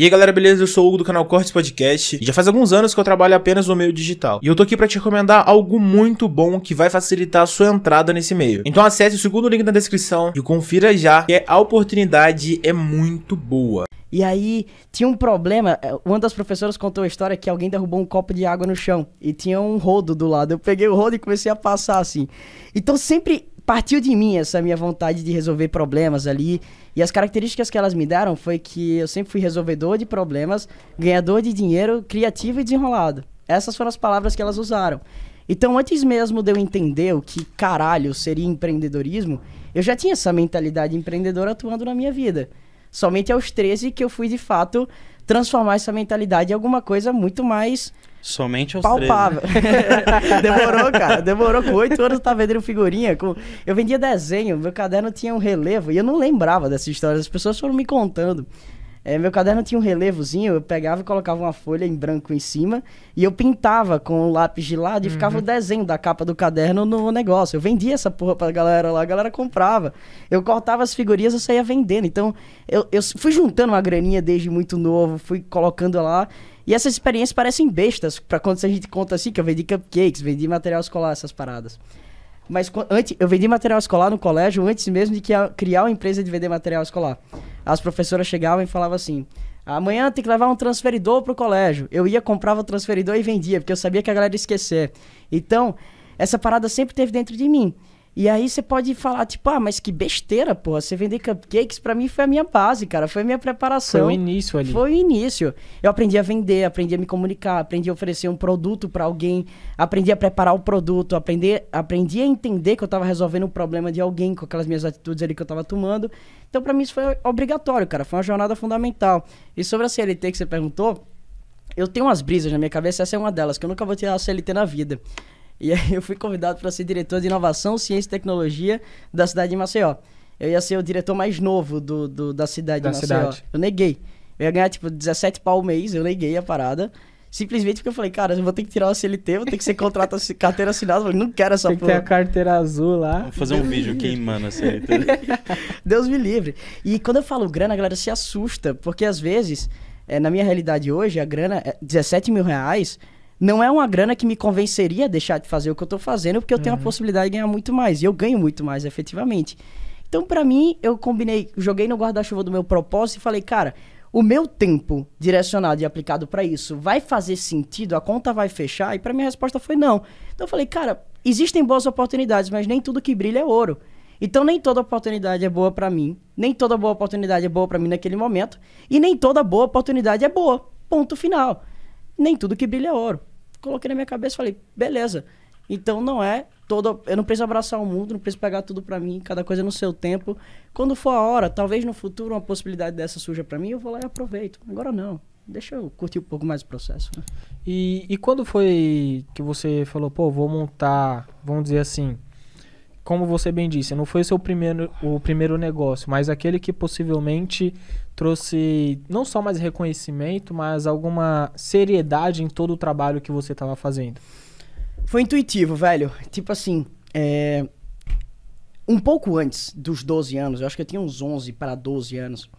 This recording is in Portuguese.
E aí galera, beleza? Eu sou o Hugo do canal Cortes Podcast e já faz alguns anos que eu trabalho apenas no meio digital. E eu tô aqui para te recomendar algo muito bom que vai facilitar a sua entrada nesse meio. Então acesse o segundo link na descrição e confira já que a oportunidade é muito boa. E aí tinha um problema. É, uma das professoras contou a história que alguém derrubou um copo de água no chão e tinha um rodo do lado. Eu peguei o rodo e comecei a passar assim. Então sempre partiu de mim essa minha vontade de resolver problemas ali. E as características que elas me deram foi que eu sempre fui resolvedor de problemas, ganhador de dinheiro, criativo e desenrolado. Essas foram as palavras que elas usaram. Então, antes mesmo de eu entender o que caralho seria empreendedorismo, eu já tinha essa mentalidade empreendedora atuando na minha vida. Somente aos 13 que eu fui, de fato, transformar essa mentalidade em alguma coisa muito mais Somente aos né? Palpável. 13, demorou, cara. Demorou com oito anos eu tava vendendo figurinha. Com... Eu vendia desenho, meu caderno tinha um relevo. E eu não lembrava dessa história. As pessoas foram me contando. É, meu caderno tinha um relevozinho, eu pegava e colocava uma folha em branco em cima e eu pintava com o lápis de lado e uhum. ficava o desenho da capa do caderno no negócio. Eu vendia essa porra pra galera lá, a galera comprava. Eu cortava as figurinhas eu saía vendendo. Então, eu, eu fui juntando uma graninha desde muito novo, fui colocando lá. E essas experiências parecem bestas para quando a gente conta assim, que eu vendi cupcakes, vendi material escolar, essas paradas. Mas antes, eu vendi material escolar no colégio antes mesmo de criar uma empresa de vender material escolar as professoras chegavam e falavam assim: amanhã tem que levar um transferidor pro colégio. Eu ia, comprava o transferidor e vendia, porque eu sabia que a galera ia esquecer. Então, essa parada sempre teve dentro de mim. E aí você pode falar, tipo, ah, mas que besteira, porra. Você vender cupcakes, para mim foi a minha base, cara. Foi a minha preparação. Foi o início ali. Foi o início. Eu aprendi a vender, aprendi a me comunicar, aprendi a oferecer um produto para alguém, aprendi a preparar o produto, aprendi, aprendi a entender que eu tava resolvendo um problema de alguém com aquelas minhas atitudes ali que eu tava tomando. Então, para mim, isso foi obrigatório, cara. Foi uma jornada fundamental. E sobre a CLT que você perguntou, eu tenho umas brisas na minha cabeça, essa é uma delas, que eu nunca vou tirar a CLT na vida. E aí eu fui convidado para ser diretor de inovação, ciência e tecnologia da cidade de Maceió. Eu ia ser o diretor mais novo do, do da cidade da de Maceió. Cidade. Eu neguei. Eu ia ganhar tipo 17 pau o mês, eu neguei a parada. Simplesmente porque eu falei, cara, eu vou ter que tirar o CLT, vou ter que ser contrato, carteira assinada. Eu falei, não quero essa Tem porra. Tem a carteira azul lá. Vou fazer um vídeo queimando a CLT. Tá Deus me livre. E quando eu falo grana, a galera se assusta, porque às vezes, é, na minha realidade hoje, a grana, é 17 mil reais não é uma grana que me convenceria a deixar de fazer o que eu tô fazendo, porque eu uhum. tenho a uhum. possibilidade de ganhar muito mais. E eu ganho muito mais, efetivamente. Então, para mim, eu combinei, joguei no guarda-chuva do meu propósito e falei, cara, o meu tempo direcionado e aplicado para isso vai fazer sentido? A conta vai fechar? E para mim a resposta foi não. Então eu falei, cara, existem boas oportunidades, mas nem tudo que brilha é ouro. Então nem toda oportunidade é boa para mim, nem toda boa oportunidade é boa para mim naquele momento, e nem toda boa oportunidade é boa. Ponto final. Nem tudo que brilha é ouro coloquei na minha cabeça e falei, beleza. Então não é toda. Eu não preciso abraçar o mundo, não preciso pegar tudo para mim, cada coisa é no seu tempo. Quando for a hora, talvez no futuro uma possibilidade dessa surja para mim, eu vou lá e aproveito. Agora não. Deixa eu curtir um pouco mais o processo. Né? E, e quando foi que você falou, pô, vou montar, vamos dizer assim, como você bem disse, não foi o seu primeiro, o primeiro negócio, mas aquele que possivelmente trouxe não só mais reconhecimento, mas alguma seriedade em todo o trabalho que você estava fazendo. Foi intuitivo, velho. Tipo assim, é... um pouco antes dos 12 anos, eu acho que eu tinha uns 11 para 12 anos,